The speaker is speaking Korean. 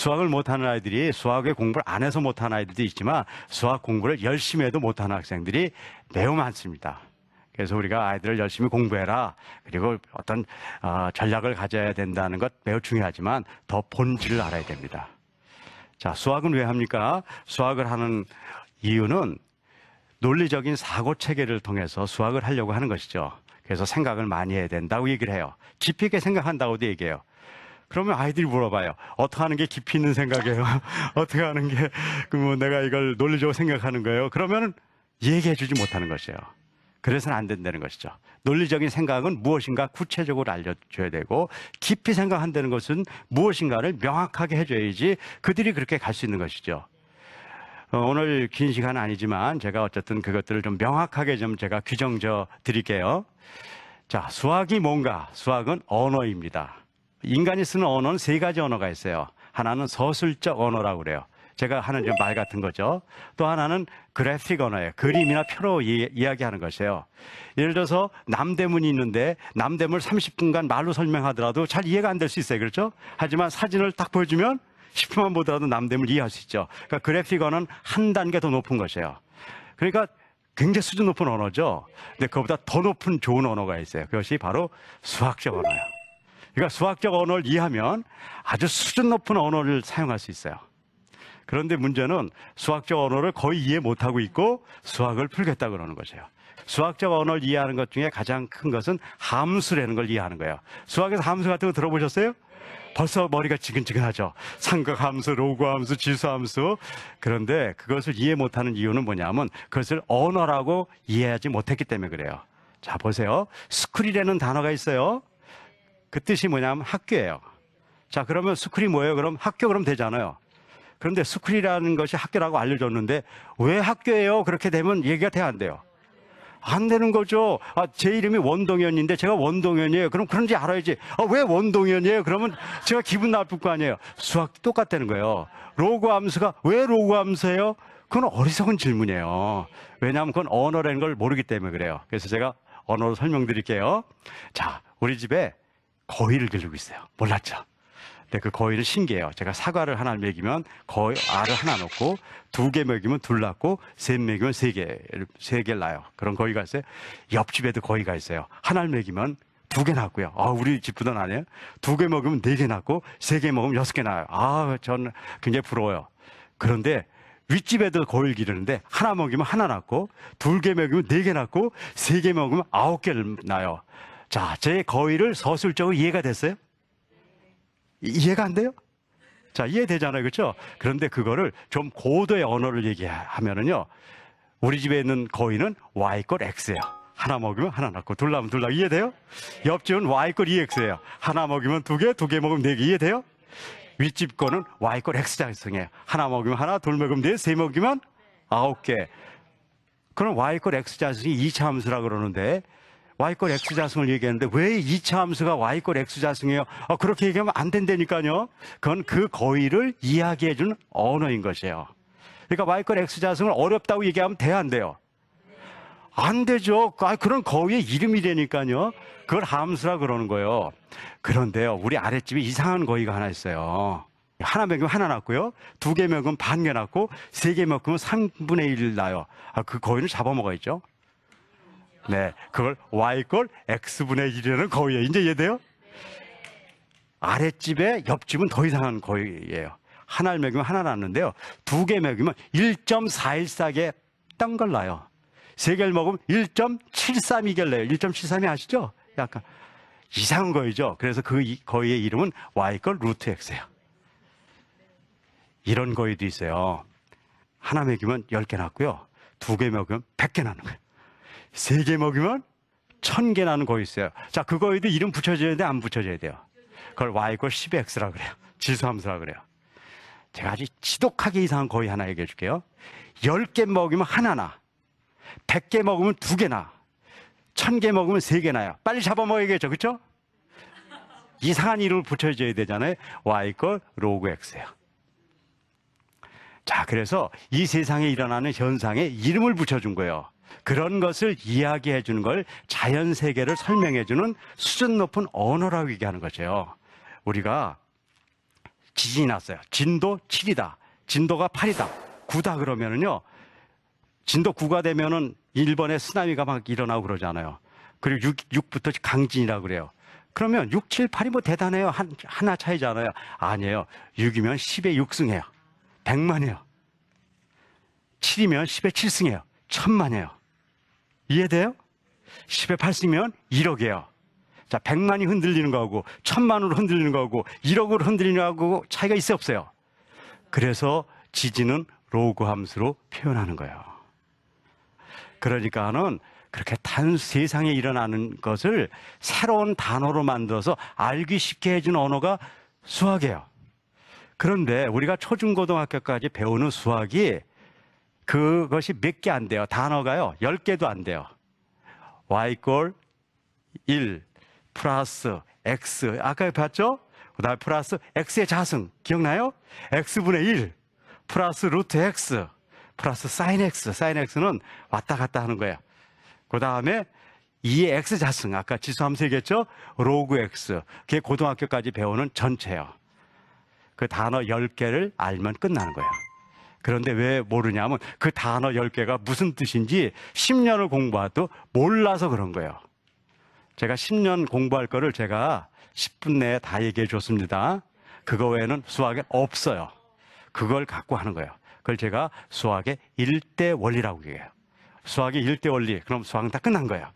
수학을 못하는 아이들이 수학의 공부를 안 해서 못하는 아이들도 있지만 수학 공부를 열심히 해도 못하는 학생들이 매우 많습니다. 그래서 우리가 아이들을 열심히 공부해라. 그리고 어떤 어, 전략을 가져야 된다는 것 매우 중요하지만 더 본질을 알아야 됩니다. 자, 수학은 왜 합니까? 수학을 하는 이유는 논리적인 사고 체계를 통해서 수학을 하려고 하는 것이죠. 그래서 생각을 많이 해야 된다고 얘기를 해요. 깊게 생각한다고도 얘기해요. 그러면 아이들이 물어봐요. 어떻게 하는 게 깊이 있는 생각이에요? 어떻게 하는 게, 그 뭐 내가 이걸 논리적으로 생각하는 거예요? 그러면 얘기해 주지 못하는 것이에요. 그래서는 안 된다는 것이죠. 논리적인 생각은 무엇인가 구체적으로 알려줘야 되고 깊이 생각한다는 것은 무엇인가를 명확하게 해줘야지 그들이 그렇게 갈 수 있는 것이죠. 어, 오늘 긴 시간은 아니지만 제가 어쨌든 그것들을 좀 명확하게 좀 제가 규정저 드릴게요. 자, 수학이 뭔가? 수학은 언어입니다. 인간이 쓰는 언어는 세 가지 언어가 있어요. 하나는 서술적 언어라고 그래요. 제가 하는 좀말 같은 거죠. 또 하나는 그래픽 언어예요. 그림이나 표로 이, 야기하는 것이에요. 예를 들어서 남대문이 있는데 남대문을 30분간 말로 설명하더라도 잘 이해가 안 될 수 있어요. 그렇죠? 하지만 사진을 딱 보여주면 10분만 보더라도 남대문을 이해할 수 있죠. 그러니까 그래픽 언어는 한 단계 더 높은 것이에요. 그러니까 굉장히 수준 높은 언어죠. 근데 그보다 더 높은 좋은 언어가 있어요. 그것이 바로 수학적 언어예요. 그러니까 수학적 언어를 이해하면 아주 수준 높은 언어를 사용할 수 있어요. 그런데 문제는 수학적 언어를 거의 이해 못하고 있고 수학을 풀겠다 그러는 거죠. 수학적 언어를 이해하는 것 중에 가장 큰 것은 함수라는 걸 이해하는 거예요. 수학에서 함수 같은 거 들어보셨어요? 벌써 머리가 지근지근하죠. 삼각함수, 로그함수, 지수함수. 그런데 그것을 이해 못하는 이유는 뭐냐면 그것을 언어라고 이해하지 못했기 때문에 그래요. 자, 보세요. 스크이라는 단어가 있어요. 그 뜻이 뭐냐면 학교예요. 자, 그러면 스쿨이 뭐예요? 그럼 학교 그럼 되잖아요. 그런데 스쿨이라는 것이 학교라고 알려줬는데 왜 학교예요? 그렇게 되면 얘기가 돼안 돼요. 안 되는 거죠. 아, 제 이름이 원동현인데 제가 원동현이에요. 그럼 그런지 알아야지. 아, 왜 원동현이에요? 그러면 제가 기분 나쁠 거 아니에요. 수학 똑같다는 거예요. 로그 함수가 왜로그 함수예요? 그건 어리석은 질문이에요. 왜냐하면 그건 언어라는 걸 모르기 때문에 그래요. 그래서 제가 언어로 설명드릴게요. 자, 우리 집에 거위를 기르고 있어요. 몰랐죠. 근데 그 거위를 신기해요. 제가 사과를 하나 먹이면 거의 알을 하나 놓고두 개 먹이면 둘 낳고 세 먹이면 세 개, 세개를 낳아요. 그런 거위가 있어요. 옆집에도 거위가 있어요. 하나를 먹이면 두 개 낳고요. 아, 우리 집보다 나네요. 두 개 먹으면 네 개 낳고 세 개 먹으면 여섯 개 낳아요. 아, 저는 굉장히 부러워요. 그런데 윗집에도 거위를 기르는데 하나 먹이면 하나 낳고 둘 개 먹이면 네 개 낳고 세 개 먹으면 아홉 개를 낳아요. 자, 제 거의를 서술적으로 이해가 됐어요? 이해가 안 돼요? 자, 이해되잖아요. 그렇죠? 그런데 그거를 좀 고도의 언어를 얘기하면은요. 우리 집에 있는 거의는 y꼴 x예요. 하나 먹으면 하나 낳고 둘 낳으면 둘 낳고 이해돼요? 옆집은 y꼴 e x 예요 하나 먹으면두 개, 두 개 먹으면 네 개 이해돼요? 윗집 거는 y꼴 x 장성이에요 하나 먹으면 하나, 둘 먹으면 네, 세 먹이면 아홉 개. 그럼 y꼴 x자성이 이차 함수라 그러는데 Y꼴 X자승을 얘기했는데 왜 2차 함수가 Y꼴 X자승이에요? 아, 어, 그렇게 얘기하면 안 된다니까요. 그건 그거위를 이야기해 주는 언어인 것이에요. 그러니까 Y꼴 X자승을 어렵다고 얘기하면 돼, 안 돼요? 안 되죠. 아, 그런 거위의 이름이되니까요. 그걸 함수라 그러는 거예요. 그런데요, 우리 아랫집에 이상한 거위가 하나 있어요. 하나 먹으면 하나 났고요. 두 개 먹으면 반개 났고, 세 개 먹으면 3분의 1 나요. 아, 그 거위를 잡아먹어야죠. 네. 그걸 y 꼴 x분의 1이라는 거위예요. 이제 이해돼요? 아랫집에 옆집은 더 이상한 거위예요. 하나를 먹이면 하나 낳는데요. 두 개 먹이면 1.414개 딴 걸 나요. 세 개를 먹으면 1.732개를 내요. 1.73이 아시죠? 약간 이상한 거이죠. 그래서 그 거위의 이름은 y걸 루트 x예요. 이런 거위도 있어요. 하나 먹이면 10개 낳고요. 두 개 먹으면 100개 낳는 거예요. 세개 먹이면 천개 나는 거 있어요. 자, 그거에도 이름 붙여줘야 돼? 안 붙여줘야 돼요? 그걸 y 이 10x라 그래요. 지수함수라 그래요. 제가 아주 지독하게 이상한 거의 하나 얘기해 줄게요. 1 0개 먹이면 하나나, 1 0 0개 먹으면 두 개나, 천 개 먹으면 세 개나요. 빨리 잡아먹어야겠죠. 그쵸 이상한 이름을 붙여줘야 되잖아요. y 이고 로그 x예요. 자, 그래서 이 세상에 일어나는 현상에 이름을 붙여준 거예요. 그런 것을 이야기해 주는 걸 자연 세계를 설명해 주는 수준 높은 언어라고 얘기하는 거죠. 우리가 지진이 났어요. 진도 7이다. 진도가 8이다. 9다 그러면은요. 진도 9가 되면은 일본에 쓰나미가 막 일어나고 그러잖아요. 그리고 6, 부터 강진이라 고 그래요. 그러면 6, 7, 8이 뭐 대단해요. 한, 하나 차이잖아요. 아니에요. 6이면 1 0에 6승해요. 100만이에요. 7이면 1 0에 7승해요. 1000만이에요. 이해돼요? 10에 80이면 1억이에요. 자, 100만이 흔들리는 거하고 1000만으로 흔들리는 거하고 1억으로 흔들리는 거하고 차이가 있어 없어요. 그래서 지지는 로그 함수로 표현하는 거예요. 그러니까는 그렇게 단 세상에 일어나는 것을 새로운 단어로 만들어서 알기 쉽게 해준 언어가 수학이에요. 그런데 우리가 초중고등학교까지 배우는 수학이 그것이 몇 개 안 돼요. 단어가요. 10개도 안 돼요. y 골1 플러스 x 아까 봤죠? 그다음 플러스 x의 자승 기억나요? x분의 1 플러스 루트 x 플러스 사인 x 사인 x는 왔다 갔다 하는 거예요. 그다음에 2의 x 자승 아까 지수 함수 얘기했죠? 로그 x 그게 고등학교까지 배우는 전체예요. 그 단어 10개를 알면 끝나는 거예요. 그런데 왜 모르냐면 그 단어 10개가 무슨 뜻인지 10년을 공부해도 몰라서 그런 거예요. 제가 10년 공부할 거를 제가 10분 내에 다 얘기해 줬습니다. 그거 외에는 수학에 없어요. 그걸 갖고 하는 거예요. 그걸 제가 수학의 일대 원리라고 얘기해요. 수학의 일대 원리. 그럼 수학은 다 끝난 거예요.